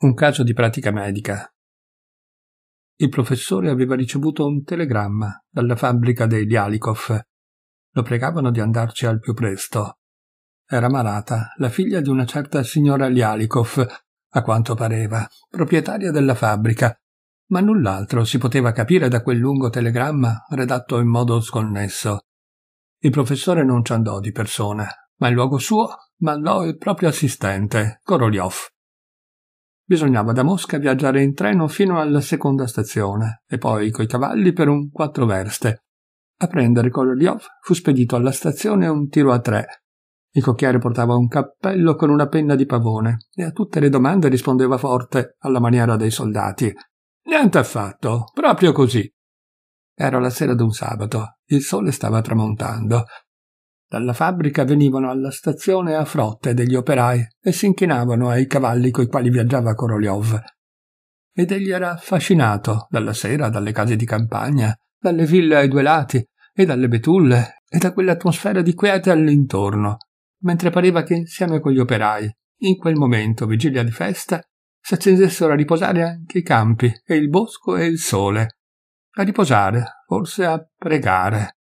un caso di pratica medica. Il professore aveva ricevuto un telegramma dalla fabbrica dei Lialikov. Lo pregavano di andarci al più presto. Era malata la figlia di una certa signora Lialikov, a quanto pareva, proprietaria della fabbrica, ma null'altro si poteva capire da quel lungo telegramma redatto in modo sconnesso. Il professore non ci andò di persona, ma in luogo suo mandò il proprio assistente, Koroliov. Bisognava da Mosca viaggiare in treno fino alla seconda stazione e poi coi cavalli per un quattro verste. A prendere Korolev fu spedito alla stazione un tiro a tre. Il cocchiere portava un cappello con una penna di pavone e a tutte le domande rispondeva forte, alla maniera dei soldati. Niente affatto, proprio così. Era la sera d'un sabato, il sole stava tramontando dalla fabbrica venivano alla stazione a frotte degli operai e si inchinavano ai cavalli coi quali viaggiava Korolev. Ed egli era affascinato dalla sera, dalle case di campagna, dalle ville ai due lati e dalle betulle e da quell'atmosfera di quiete all'intorno, mentre pareva che insieme con gli operai, in quel momento, vigilia di festa, si accendessero a riposare anche i campi e il bosco e il sole. A riposare, forse a pregare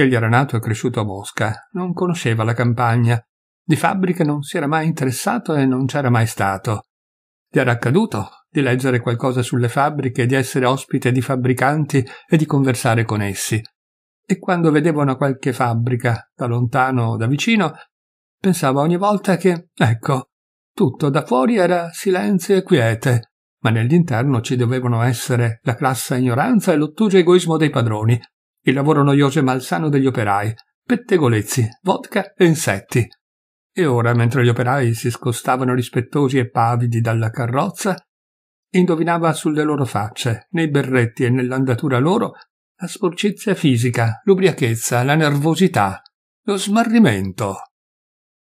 Egli era nato e cresciuto a Mosca, non conosceva la campagna, di fabbriche non si era mai interessato e non c'era mai stato. Gli era accaduto di leggere qualcosa sulle fabbriche, di essere ospite di fabbricanti e di conversare con essi. E quando vedeva una qualche fabbrica, da lontano o da vicino, pensava ogni volta che, ecco, tutto da fuori era silenzio e quiete, ma nell'interno ci dovevano essere la classa ignoranza e l'ottuso egoismo dei padroni, il lavoro noioso e malsano degli operai, pettegolezzi, vodka e insetti. E ora, mentre gli operai si scostavano rispettosi e pavidi dalla carrozza, indovinava sulle loro facce, nei berretti e nell'andatura loro, la sporcizia fisica, l'ubriachezza, la nervosità, lo smarrimento.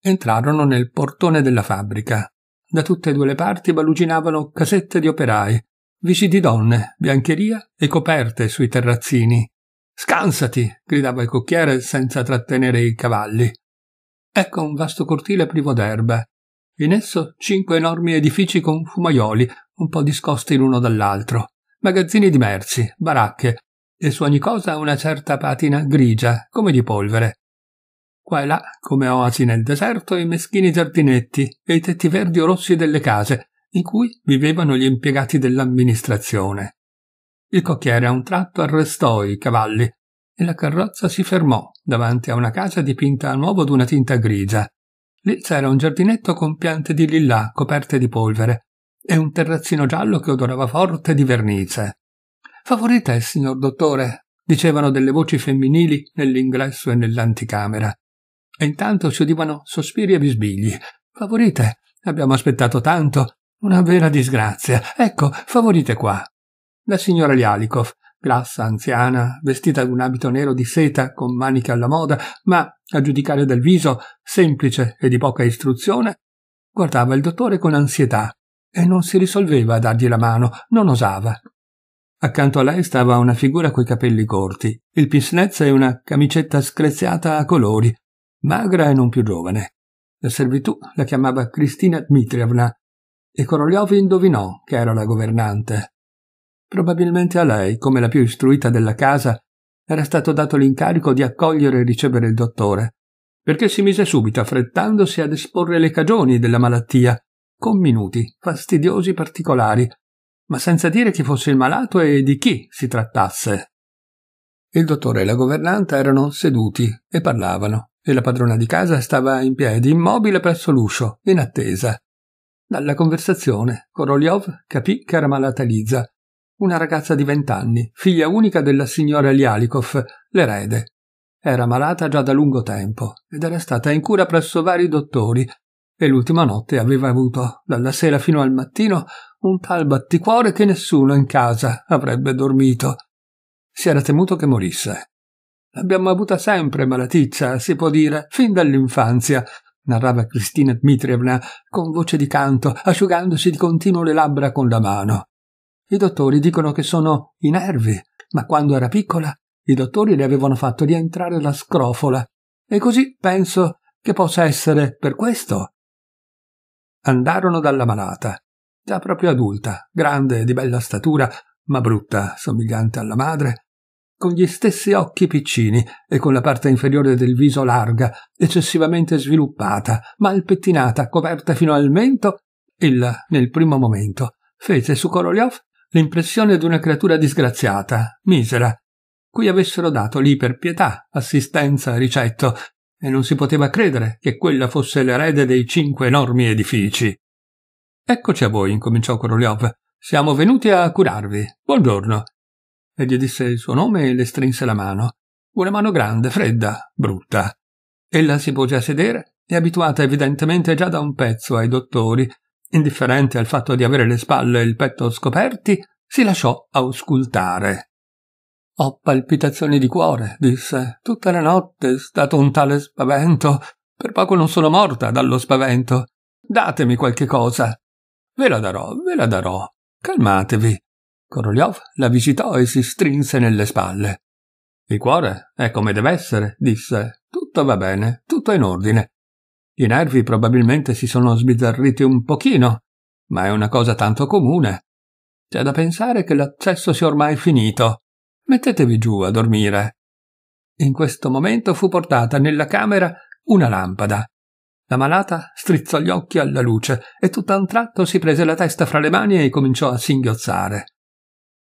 Entrarono nel portone della fabbrica. Da tutte e due le parti baluginavano casette di operai, visi di donne, biancheria e coperte sui terrazzini. Scansati! gridava il cocchiere senza trattenere i cavalli. Ecco un vasto cortile privo d'erba. In esso cinque enormi edifici con fumaioli, un po' discosti l'uno dall'altro, magazzini di merci, baracche, e su ogni cosa una certa patina grigia, come di polvere. Qua e là, come oasi nel deserto, i meschini giardinetti e i tetti verdi o rossi delle case, in cui vivevano gli impiegati dell'amministrazione. Il cocchiere a un tratto arrestò i cavalli e la carrozza si fermò davanti a una casa dipinta a nuovo d'una tinta grigia. Lì c'era un giardinetto con piante di lillà coperte di polvere e un terrazzino giallo che odorava forte di vernice. Favorite, signor dottore, dicevano delle voci femminili nell'ingresso e nell'anticamera. E intanto si udivano sospiri e bisbigli. Favorite, abbiamo aspettato tanto. Una vera disgrazia. Ecco, favorite qua la signora Lialikov, grassa, anziana, vestita un abito nero di seta con maniche alla moda, ma, a giudicare dal viso, semplice e di poca istruzione, guardava il dottore con ansietà e non si risolveva a dargli la mano, non osava. Accanto a lei stava una figura coi capelli corti, il pincenezza e una camicetta screziata a colori, magra e non più giovane. La servitù la chiamava Cristina Dmitrievna e Korolev indovinò che era la governante. Probabilmente a lei, come la più istruita della casa, era stato dato l'incarico di accogliere e ricevere il dottore, perché si mise subito affrettandosi ad esporre le cagioni della malattia, con minuti, fastidiosi particolari, ma senza dire chi fosse il malato e di chi si trattasse. Il dottore e la governanta erano seduti e parlavano, e la padrona di casa stava in piedi, immobile presso l'uscio, in attesa. Dalla conversazione, Koroliov capì che era malata Liza una ragazza di vent'anni, figlia unica della signora Lialikov, l'erede. Era malata già da lungo tempo ed era stata in cura presso vari dottori e l'ultima notte aveva avuto, dalla sera fino al mattino, un tal batticuore che nessuno in casa avrebbe dormito. Si era temuto che morisse. L'abbiamo avuta sempre malaticcia, si può dire, fin dall'infanzia, narrava Cristina Dmitrievna con voce di canto, asciugandosi di continuo le labbra con la mano. I dottori dicono che sono i nervi, ma quando era piccola i dottori le avevano fatto rientrare la scrofola e così penso che possa essere per questo. Andarono dalla malata, già proprio adulta, grande, di bella statura, ma brutta, somigliante alla madre, con gli stessi occhi piccini e con la parte inferiore del viso larga, eccessivamente sviluppata, mal pettinata, coperta fino al mento, ella, nel primo momento, fece su Korolev l'impressione d'una creatura disgraziata, misera, cui avessero dato lì per pietà, assistenza, ricetto, e non si poteva credere che quella fosse l'erede dei cinque enormi edifici. Eccoci a voi, incominciò Korolev. Siamo venuti a curarvi. Buongiorno. E gli disse il suo nome e le strinse la mano. Una mano grande, fredda, brutta. Ella si pose a sedere, e abituata evidentemente già da un pezzo ai dottori, Indifferente al fatto di avere le spalle e il petto scoperti, si lasciò auscultare. Ho palpitazioni di cuore, disse. Tutta la notte è stato un tale spavento. Per poco non sono morta dallo spavento. Datemi qualche cosa. Ve la darò, ve la darò. Calmatevi. Korolev la visitò e si strinse nelle spalle. Il cuore è come deve essere, disse. Tutto va bene, tutto in ordine. I nervi probabilmente si sono sbizzarriti un pochino, ma è una cosa tanto comune. C'è da pensare che l'accesso sia ormai finito. Mettetevi giù a dormire. In questo momento fu portata nella camera una lampada. La malata strizzò gli occhi alla luce e tutt'a un tratto si prese la testa fra le mani e cominciò a singhiozzare.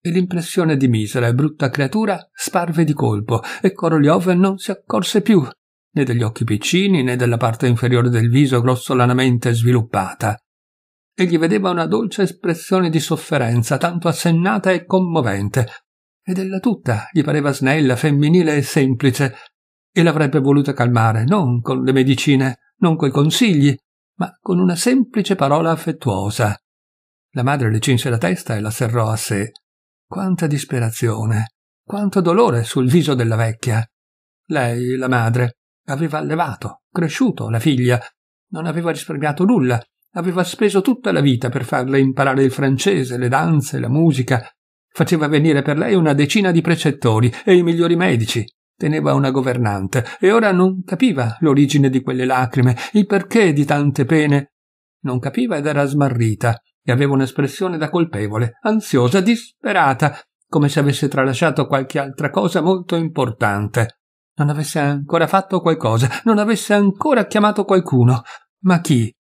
E l'impressione di misera e brutta creatura sparve di colpo e Korolev non si accorse più né degli occhi piccini né della parte inferiore del viso grossolanamente sviluppata. Egli vedeva una dolce espressione di sofferenza, tanto assennata e commovente, ed ella tutta gli pareva snella, femminile e semplice, e l'avrebbe voluta calmare non con le medicine, non coi consigli, ma con una semplice parola affettuosa. La madre le cinse la testa e la serrò a sé. Quanta disperazione, quanto dolore sul viso della vecchia. Lei, la madre, Aveva allevato, cresciuto la figlia, non aveva risparmiato nulla, aveva speso tutta la vita per farle imparare il francese, le danze, la musica. Faceva venire per lei una decina di precettori e i migliori medici. Teneva una governante e ora non capiva l'origine di quelle lacrime, il perché di tante pene. Non capiva ed era smarrita e aveva un'espressione da colpevole, ansiosa, disperata, come se avesse tralasciato qualche altra cosa molto importante non avesse ancora fatto qualcosa, non avesse ancora chiamato qualcuno. Ma chi?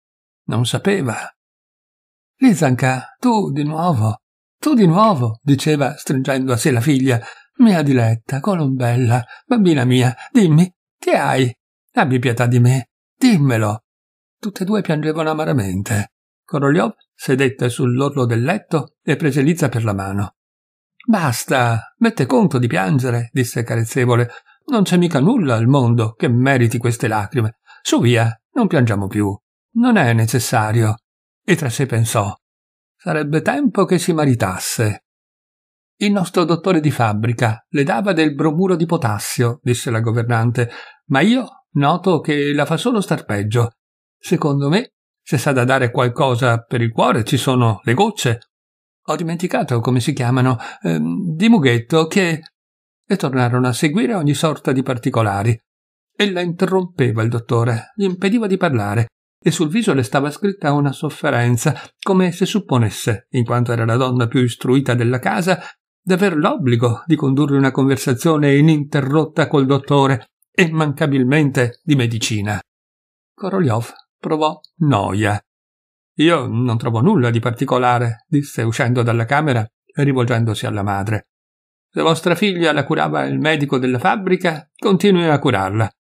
Non sapeva. Lizanka, tu di nuovo, tu di nuovo, diceva, stringendo a sé la figlia. Mia diletta, Colombella, bambina mia, dimmi, che hai? Abbi pietà di me, dimmelo. Tutte e due piangevano amaramente. Korogliov sedette sull'orlo del letto e prese Liza per la mano. Basta, mette conto di piangere, disse carezzevole. Non c'è mica nulla al mondo che meriti queste lacrime. Su via, non piangiamo più. Non è necessario. E tra sé pensò. Sarebbe tempo che si maritasse. Il nostro dottore di fabbrica le dava del bromuro di potassio, disse la governante, ma io noto che la fa solo star peggio. Secondo me, se sa da dare qualcosa per il cuore, ci sono le gocce. Ho dimenticato come si chiamano, ehm, di mughetto, che e tornarono a seguire ogni sorta di particolari. Ella interrompeva il dottore, gli impediva di parlare, e sul viso le stava scritta una sofferenza, come se supponesse, in quanto era la donna più istruita della casa, d'aver l'obbligo di condurre una conversazione ininterrotta col dottore e mancabilmente di medicina. Korolev provò noia. Io non trovo nulla di particolare, disse uscendo dalla camera e rivolgendosi alla madre. La vostra figlia la curava il medico della fabbrica, continui a curarla.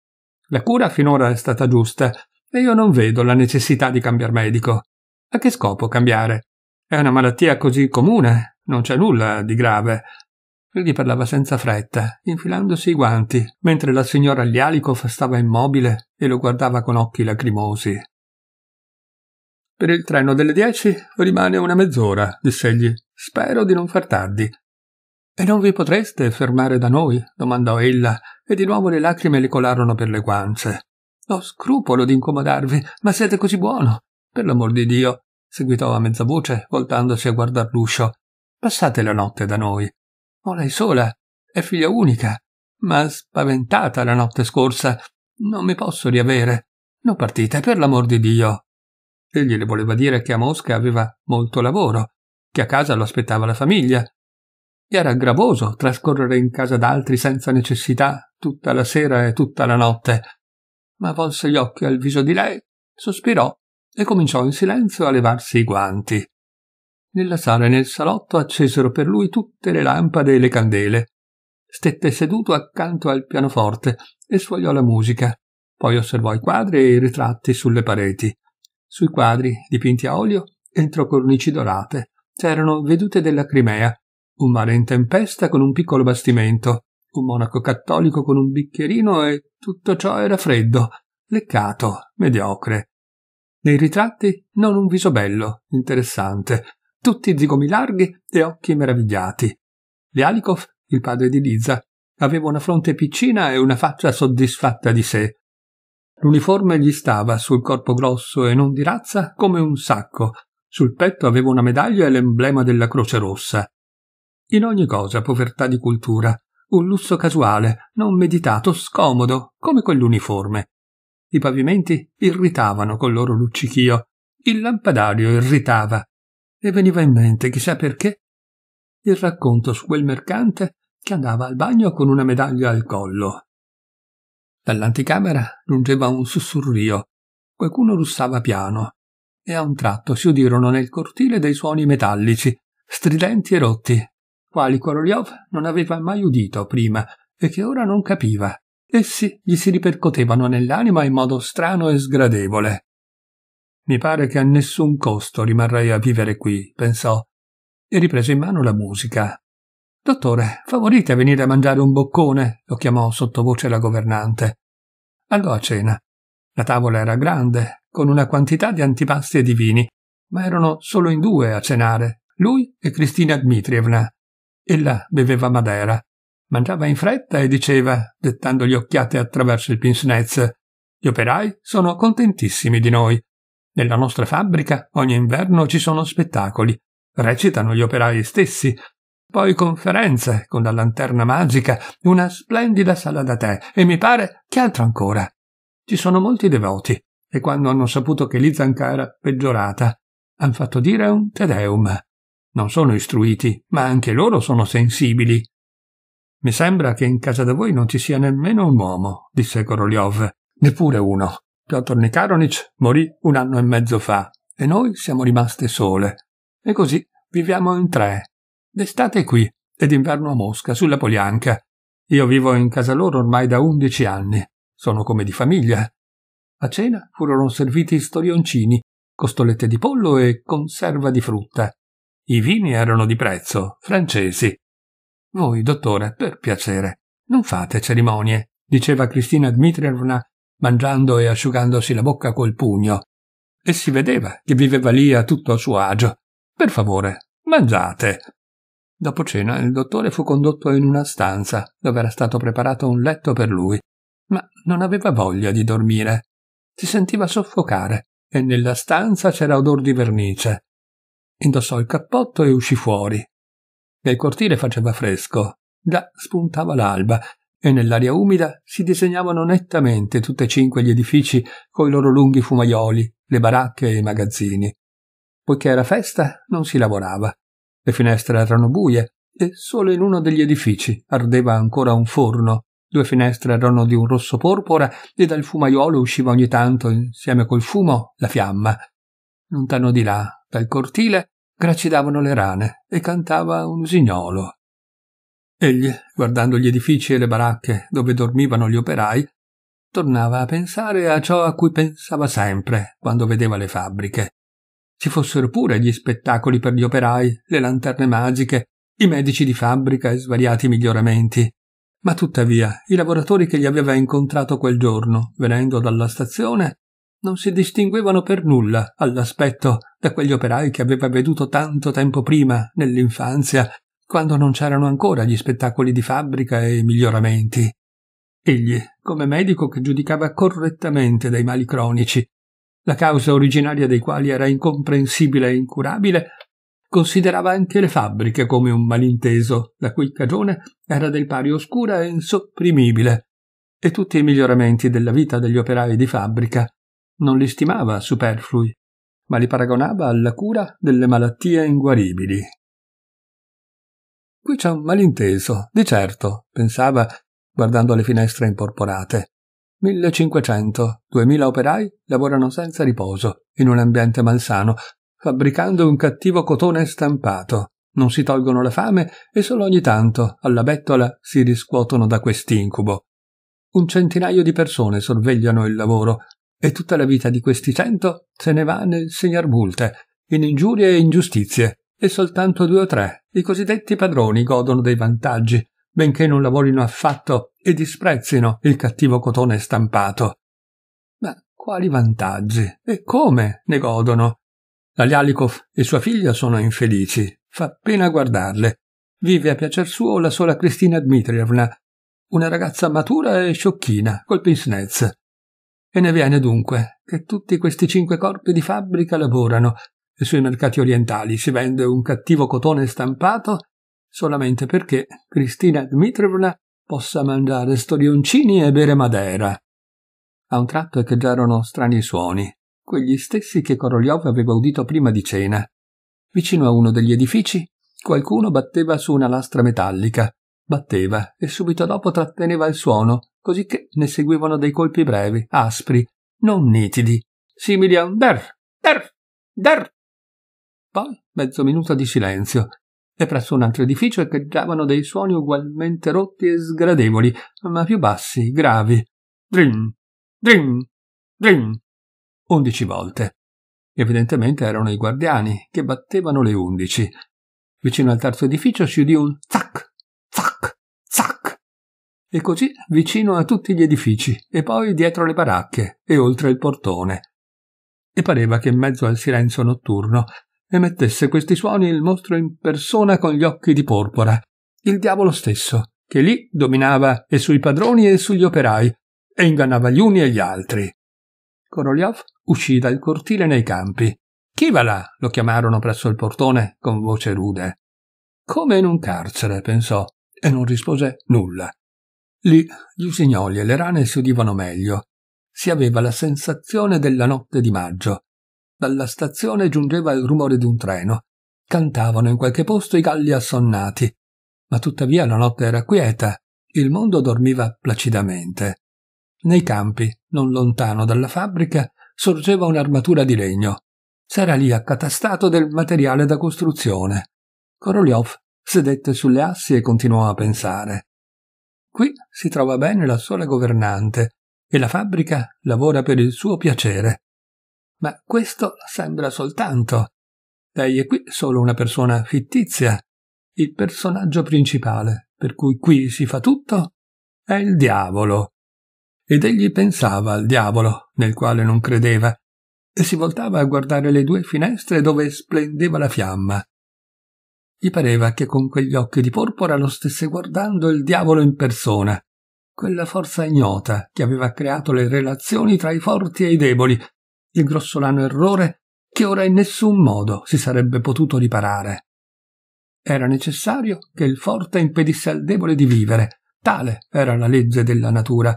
La cura finora è stata giusta e io non vedo la necessità di cambiare medico. A che scopo cambiare? È una malattia così comune, non c'è nulla di grave. Egli parlava senza fretta, infilandosi i guanti, mentre la signora Lialikov stava immobile e lo guardava con occhi lacrimosi. Per il treno delle dieci rimane una mezz'ora, diss'egli. Spero di non far tardi. E non vi potreste fermare da noi? domandò ella, e di nuovo le lacrime le colarono per le guance. Ho scrupolo di incomodarvi, ma siete così buono. Per l'amor di Dio, seguitò a mezza voce, voltandosi a guardar l'uscio. Passate la notte da noi. Ho lei sola, è figlia unica, ma spaventata la notte scorsa. Non mi posso riavere. Non partite, per l'amor di Dio. Egli le voleva dire che a Mosca aveva molto lavoro, che a casa lo aspettava la famiglia, era gravoso trascorrere in casa d'altri senza necessità tutta la sera e tutta la notte, ma volse gli occhi al viso di lei, sospirò e cominciò in silenzio a levarsi i guanti. Nella sala e nel salotto accesero per lui tutte le lampade e le candele. Stette seduto accanto al pianoforte e sfogliò la musica. Poi osservò i quadri e i ritratti sulle pareti. Sui quadri, dipinti a olio, entro cornici dorate, c'erano vedute della Crimea, un mare in tempesta con un piccolo bastimento, un monaco cattolico con un bicchierino e tutto ciò era freddo, leccato, mediocre. Nei ritratti non un viso bello, interessante, tutti zigomi larghi e occhi meravigliati. Lialikov, il padre di Liza, aveva una fronte piccina e una faccia soddisfatta di sé. L'uniforme gli stava sul corpo grosso e non di razza come un sacco. Sul petto aveva una medaglia e l'emblema della Croce Rossa. In ogni cosa povertà di cultura, un lusso casuale, non meditato, scomodo, come quell'uniforme. I pavimenti irritavano col loro luccichio, il lampadario irritava, e veniva in mente, chissà perché, il racconto su quel mercante che andava al bagno con una medaglia al collo. Dall'anticamera giungeva un sussurrio, qualcuno russava piano, e a un tratto si udirono nel cortile dei suoni metallici, stridenti e rotti, quali Korolev non aveva mai udito prima e che ora non capiva. Essi gli si ripercotevano nell'anima in modo strano e sgradevole. Mi pare che a nessun costo rimarrei a vivere qui, pensò, e riprese in mano la musica. Dottore, favorite a venire a mangiare un boccone, lo chiamò sottovoce la governante. Andò a cena. La tavola era grande, con una quantità di antipasti e di vini, ma erano solo in due a cenare, lui e Cristina Dmitrievna. Ella beveva madera, mangiava in fretta e diceva, gli occhiate attraverso il pincenez, gli operai sono contentissimi di noi. Nella nostra fabbrica ogni inverno ci sono spettacoli, recitano gli operai stessi, poi conferenze con la lanterna magica, una splendida sala da tè e mi pare che altro ancora. Ci sono molti devoti e quando hanno saputo che Lizanca era peggiorata, hanno fatto dire un tedeum. Non sono istruiti, ma anche loro sono sensibili. Mi sembra che in casa da voi non ci sia nemmeno un uomo, disse Korolev, neppure uno. Piotr Nikaronic morì un anno e mezzo fa e noi siamo rimaste sole. E così viviamo in tre. D'estate qui ed inverno a Mosca, sulla Polianca. Io vivo in casa loro ormai da undici anni. Sono come di famiglia. A cena furono serviti storioncini, costolette di pollo e conserva di frutta. I vini erano di prezzo, francesi. Voi, dottore, per piacere, non fate cerimonie, diceva Cristina Dmitrievna, mangiando e asciugandosi la bocca col pugno. E si vedeva che viveva lì a tutto a suo agio. Per favore, mangiate. Dopo cena il dottore fu condotto in una stanza dove era stato preparato un letto per lui, ma non aveva voglia di dormire. Si sentiva soffocare e nella stanza c'era odor di vernice. Indossò il cappotto e uscì fuori. Nel cortile faceva fresco, là spuntava l'alba e nell'aria umida si disegnavano nettamente tutti e cinque gli edifici coi loro lunghi fumaioli, le baracche e i magazzini. Poiché era festa, non si lavorava. Le finestre erano buie e solo in uno degli edifici ardeva ancora un forno. Due finestre erano di un rosso porpora e dal fumaiolo usciva ogni tanto, insieme col fumo, la fiamma. Lontano di là, dal cortile gracidavano le rane e cantava un usignolo. Egli, guardando gli edifici e le baracche dove dormivano gli operai, tornava a pensare a ciò a cui pensava sempre quando vedeva le fabbriche. Ci fossero pure gli spettacoli per gli operai, le lanterne magiche, i medici di fabbrica e svariati miglioramenti. Ma tuttavia i lavoratori che gli aveva incontrato quel giorno, venendo dalla stazione, non si distinguevano per nulla all'aspetto da quegli operai che aveva veduto tanto tempo prima, nell'infanzia, quando non c'erano ancora gli spettacoli di fabbrica e i miglioramenti. Egli, come medico che giudicava correttamente dei mali cronici, la causa originaria dei quali era incomprensibile e incurabile, considerava anche le fabbriche come un malinteso, la cui cagione era del pari oscura e insopprimibile, e tutti i miglioramenti della vita degli operai di fabbrica non li stimava superflui, ma li paragonava alla cura delle malattie inguaribili. Qui c'è un malinteso, di certo, pensava, guardando le finestre imporporate. 1500, 2000 operai lavorano senza riposo, in un ambiente malsano, fabbricando un cattivo cotone stampato. Non si tolgono la fame e solo ogni tanto, alla bettola, si riscuotono da quest'incubo. Un centinaio di persone sorvegliano il lavoro, e tutta la vita di questi cento se ne va nel signor Multe, in ingiurie e ingiustizie, e soltanto due o tre, i cosiddetti padroni, godono dei vantaggi, benché non lavorino affatto e disprezzino il cattivo cotone stampato. Ma quali vantaggi e come ne godono? La Lialikov e sua figlia sono infelici, fa pena guardarle. Vive a piacer suo la sola Cristina Dmitrievna, una ragazza matura e sciocchina, col pincenez, e ne viene dunque che tutti questi cinque corpi di fabbrica lavorano e sui mercati orientali si vende un cattivo cotone stampato solamente perché Cristina Dmitrievna possa mangiare storioncini e bere madera. A un tratto echeggiarono strani suoni, quegli stessi che Korolev aveva udito prima di cena. Vicino a uno degli edifici qualcuno batteva su una lastra metallica, batteva e subito dopo tratteneva il suono cosicché ne seguivano dei colpi brevi, aspri, non nitidi, simili a un der, der, der. Poi mezzo minuto di silenzio, e presso un altro edificio echeggiavano dei suoni ugualmente rotti e sgradevoli, ma più bassi, gravi. Drin, drin, drin. Undici volte. Evidentemente erano i guardiani, che battevano le undici. Vicino al terzo edificio si udì un zac, e così vicino a tutti gli edifici, e poi dietro le baracche, e oltre il portone. E pareva che in mezzo al silenzio notturno emettesse questi suoni il mostro in persona con gli occhi di porpora, il diavolo stesso, che lì dominava e sui padroni e sugli operai, e ingannava gli uni e gli altri. Korolev uscì dal cortile nei campi. Chi va là? lo chiamarono presso il portone con voce rude. Come in un carcere, pensò, e non rispose nulla. Lì gli usignoli e le rane si udivano meglio. Si aveva la sensazione della notte di maggio. Dalla stazione giungeva il rumore di un treno. Cantavano in qualche posto i galli assonnati. Ma tuttavia la notte era quieta. Il mondo dormiva placidamente. Nei campi, non lontano dalla fabbrica, sorgeva un'armatura di legno. S'era lì accatastato del materiale da costruzione. Korolev sedette sulle assi e continuò a pensare. Qui si trova bene la sola governante e la fabbrica lavora per il suo piacere. Ma questo sembra soltanto. Lei è qui solo una persona fittizia. Il personaggio principale, per cui qui si fa tutto, è il diavolo. Ed egli pensava al diavolo, nel quale non credeva, e si voltava a guardare le due finestre dove splendeva la fiamma. Gli pareva che con quegli occhi di porpora lo stesse guardando il diavolo in persona, quella forza ignota che aveva creato le relazioni tra i forti e i deboli, il grossolano errore che ora in nessun modo si sarebbe potuto riparare. Era necessario che il forte impedisse al debole di vivere, tale era la legge della natura.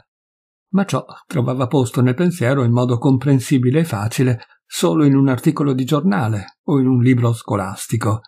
Ma ciò trovava posto nel pensiero in modo comprensibile e facile solo in un articolo di giornale o in un libro scolastico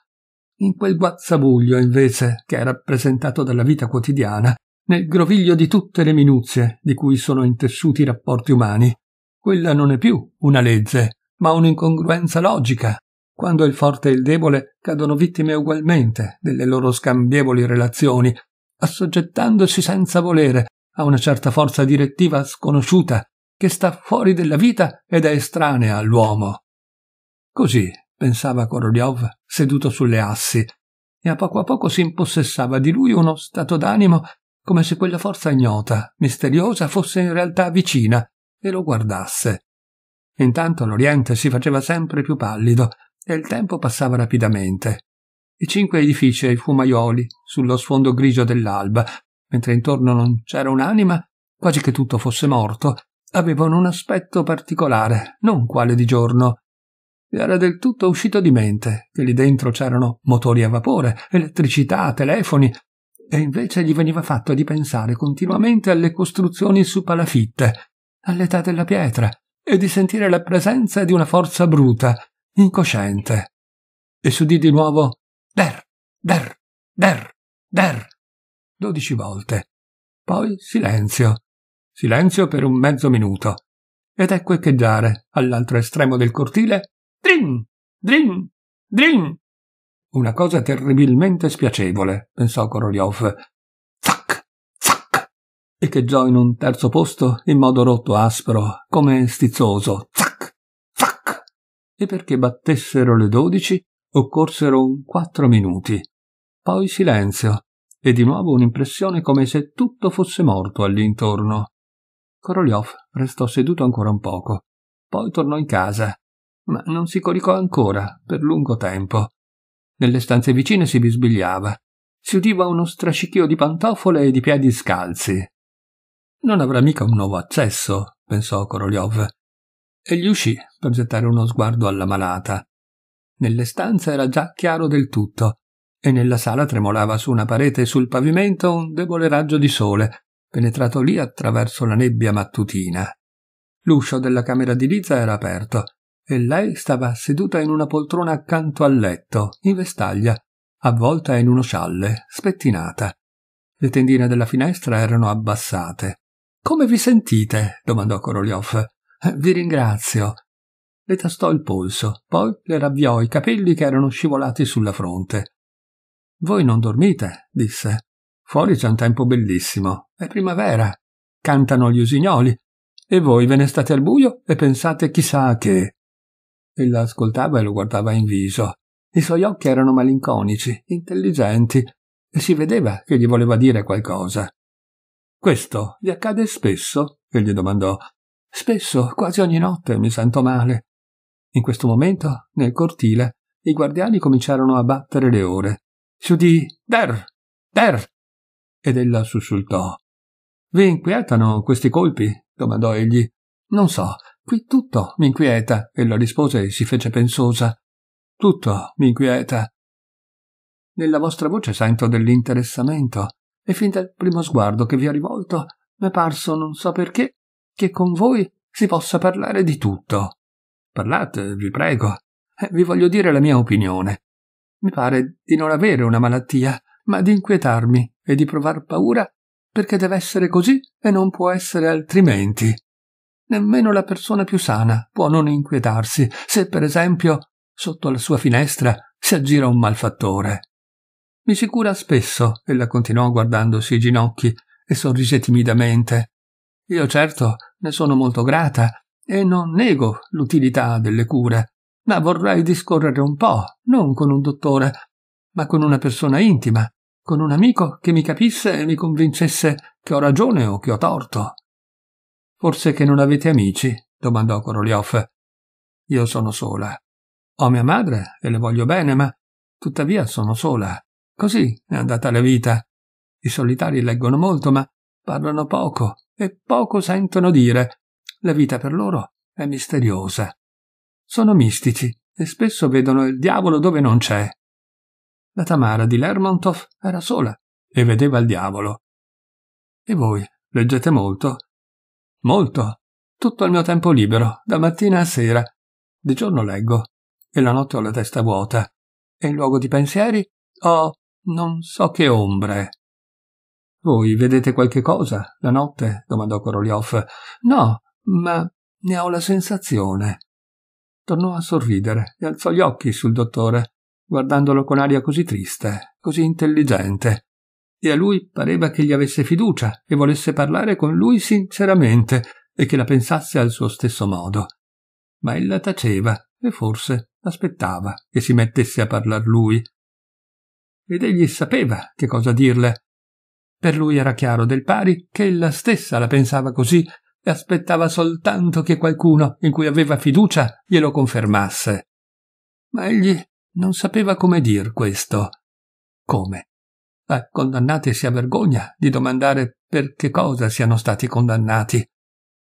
in quel guazzabuglio invece che è rappresentato dalla vita quotidiana, nel groviglio di tutte le minuzie di cui sono intessuti i rapporti umani. Quella non è più una legge, ma un'incongruenza logica. Quando il forte e il debole cadono vittime ugualmente delle loro scambievoli relazioni, assoggettandosi senza volere a una certa forza direttiva sconosciuta che sta fuori della vita ed è estranea all'uomo. Così pensava Korolyov seduto sulle assi, e a poco a poco si impossessava di lui uno stato d'animo come se quella forza ignota, misteriosa, fosse in realtà vicina e lo guardasse. Intanto l'Oriente si faceva sempre più pallido e il tempo passava rapidamente. I cinque edifici e i fumaioli sullo sfondo grigio dell'alba, mentre intorno non c'era un'anima, quasi che tutto fosse morto, avevano un aspetto particolare, non quale di giorno, era del tutto uscito di mente che lì dentro c'erano motori a vapore, elettricità, telefoni, e invece gli veniva fatto di pensare continuamente alle costruzioni su palafitte, all'età della pietra, e di sentire la presenza di una forza bruta, incosciente. E s'udì di nuovo der, der, der, der, dodici volte. Poi silenzio. Silenzio per un mezzo minuto ed ecco echeggiare, all'altro estremo del cortile, Drin, drin, drin. Una cosa terribilmente spiacevole, pensò Korolev. Zac, zac. Echeggiò in un terzo posto in modo rotto aspro, come stizzoso. Zac, zac. E perché battessero le dodici, occorsero un quattro minuti. Poi silenzio, e di nuovo un'impressione come se tutto fosse morto all'intorno. Korolev restò seduto ancora un poco, poi tornò in casa ma non si coricò ancora per lungo tempo. Nelle stanze vicine si bisbigliava. Si udiva uno strascichio di pantofole e di piedi scalzi. Non avrà mica un nuovo accesso, pensò Korolev. E gli uscì per gettare uno sguardo alla malata. Nelle stanze era già chiaro del tutto, e nella sala tremolava su una parete e sul pavimento un debole raggio di sole, penetrato lì attraverso la nebbia mattutina. L'uscio della camera di Liza era aperto e lei stava seduta in una poltrona accanto al letto, in vestaglia, avvolta in uno scialle, spettinata. Le tendine della finestra erano abbassate. Come vi sentite? domandò Korolev. Eh, vi ringrazio. Le tastò il polso, poi le ravviò i capelli che erano scivolati sulla fronte. Voi non dormite, disse. Fuori c'è un tempo bellissimo. È primavera. Cantano gli usignoli. E voi ve ne state al buio e pensate chissà a che e la ascoltava e lo guardava in viso. I suoi occhi erano malinconici, intelligenti, e si vedeva che gli voleva dire qualcosa. Questo gli accade spesso? egli domandò. Spesso, quasi ogni notte, mi sento male. In questo momento, nel cortile, i guardiani cominciarono a battere le ore. Si udì Der! Der! Ed ella sussultò. Vi inquietano questi colpi? domandò egli. Non so, Qui tutto mi inquieta, ella rispose e si fece pensosa. Tutto mi inquieta. Nella vostra voce sento dell'interessamento, e fin dal primo sguardo che vi ha rivolto mi è parso, non so perché, che con voi si possa parlare di tutto. Parlate, vi prego. Eh, vi voglio dire la mia opinione. Mi pare di non avere una malattia, ma di inquietarmi e di provar paura perché deve essere così e non può essere altrimenti. Nemmeno la persona più sana può non inquietarsi se, per esempio, sotto la sua finestra si aggira un malfattore. Mi si cura spesso, ella continuò guardandosi i ginocchi e sorrise timidamente. Io certo ne sono molto grata e non nego l'utilità delle cure, ma vorrei discorrere un po', non con un dottore, ma con una persona intima, con un amico che mi capisse e mi convincesse che ho ragione o che ho torto. Forse che non avete amici? domandò Korolev. Io sono sola. Ho mia madre e le voglio bene, ma tuttavia sono sola. Così è andata la vita. I solitari leggono molto, ma parlano poco e poco sentono dire. La vita per loro è misteriosa. Sono mistici e spesso vedono il diavolo dove non c'è. La Tamara di Lermontov era sola e vedeva il diavolo. E voi leggete molto? Molto. Tutto il mio tempo libero, da mattina a sera. Di giorno leggo, e la notte ho la testa vuota. E in luogo di pensieri ho non so che ombre. Voi vedete qualche cosa la notte? domandò Korolev. No, ma ne ho la sensazione. Tornò a sorridere e alzò gli occhi sul dottore, guardandolo con aria così triste, così intelligente e a lui pareva che gli avesse fiducia e volesse parlare con lui sinceramente e che la pensasse al suo stesso modo. Ma ella taceva e forse aspettava che si mettesse a parlar lui. Ed egli sapeva che cosa dirle. Per lui era chiaro del pari che ella stessa la pensava così e aspettava soltanto che qualcuno in cui aveva fiducia glielo confermasse. Ma egli non sapeva come dir questo. Come? ai eh, condannati si ha vergogna di domandare per che cosa siano stati condannati.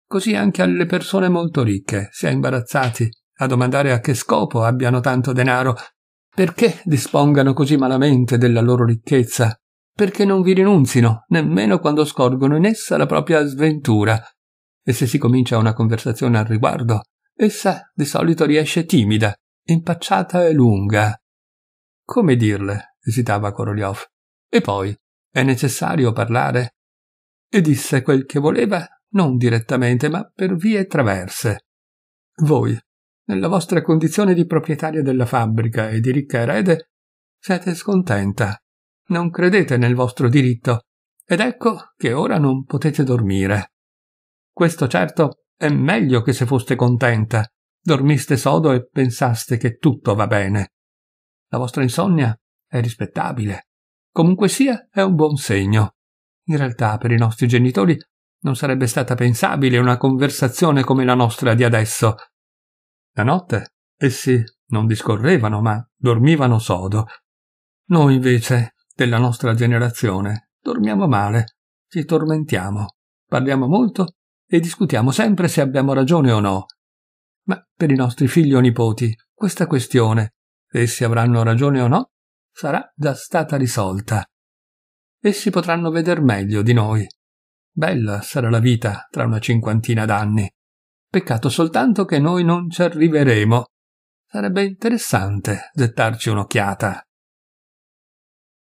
Così anche alle persone molto ricche si è imbarazzati a domandare a che scopo abbiano tanto denaro, perché dispongano così malamente della loro ricchezza, perché non vi rinunzino nemmeno quando scorgono in essa la propria sventura. E se si comincia una conversazione al riguardo, essa di solito riesce timida, impacciata e lunga. Come dirle? esitava Korolev. E poi, è necessario parlare? E disse quel che voleva, non direttamente, ma per vie traverse. Voi, nella vostra condizione di proprietaria della fabbrica e di ricca erede, siete scontenta. Non credete nel vostro diritto. Ed ecco che ora non potete dormire. Questo certo è meglio che se foste contenta, dormiste sodo e pensaste che tutto va bene. La vostra insonnia è rispettabile. Comunque sia, è un buon segno. In realtà, per i nostri genitori non sarebbe stata pensabile una conversazione come la nostra di adesso. La notte essi non discorrevano, ma dormivano sodo. Noi invece, della nostra generazione, dormiamo male, ci tormentiamo, parliamo molto e discutiamo sempre se abbiamo ragione o no. Ma per i nostri figli o nipoti, questa questione, se essi avranno ragione o no, sarà già stata risolta. Essi potranno veder meglio di noi. Bella sarà la vita tra una cinquantina d'anni. Peccato soltanto che noi non ci arriveremo. Sarebbe interessante gettarci un'occhiata.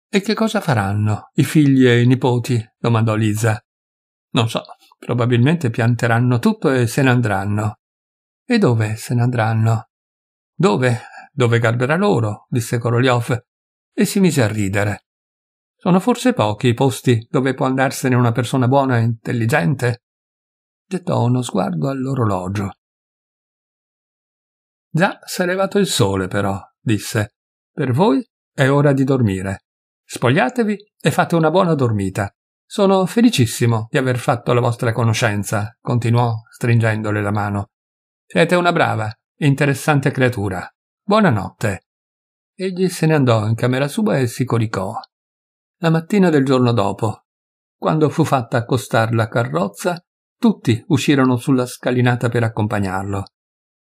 E che cosa faranno i figli e i nipoti? domandò Lisa. Non so, probabilmente pianteranno tutto e se ne andranno. E dove se ne andranno? Dove? Dove garberà loro? disse Korolev e si mise a ridere. Sono forse pochi i posti dove può andarsene una persona buona e intelligente? Gettò uno sguardo all'orologio. Già s'è levato il sole, però, disse. Per voi è ora di dormire. Spogliatevi e fate una buona dormita. Sono felicissimo di aver fatto la vostra conoscenza, continuò stringendole la mano. Siete una brava, interessante creatura. Buonanotte. Egli se ne andò in camera sua e si coricò. La mattina del giorno dopo, quando fu fatta accostar la carrozza, tutti uscirono sulla scalinata per accompagnarlo.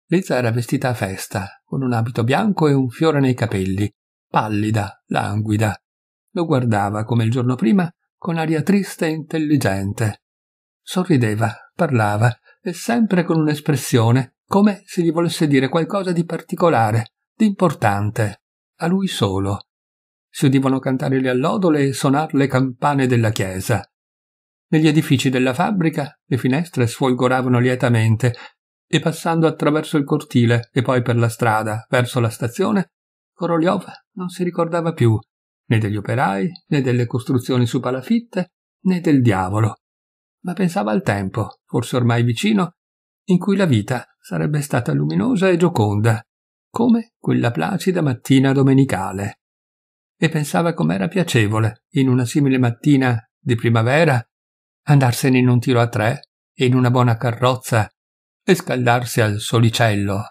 Lisa era vestita a festa, con un abito bianco e un fiore nei capelli, pallida, languida. Lo guardava, come il giorno prima, con aria triste e intelligente. Sorrideva, parlava, e sempre con un'espressione, come se gli volesse dire qualcosa di particolare, di importante a lui solo. Si udivano cantare le allodole e sonar le campane della chiesa. Negli edifici della fabbrica le finestre sfolgoravano lietamente e passando attraverso il cortile e poi per la strada verso la stazione, Korolev non si ricordava più né degli operai, né delle costruzioni su palafitte, né del diavolo, ma pensava al tempo, forse ormai vicino, in cui la vita sarebbe stata luminosa e gioconda, come quella placida mattina domenicale. E pensava com'era piacevole, in una simile mattina di primavera, andarsene in un tiro a tre e in una buona carrozza e scaldarsi al solicello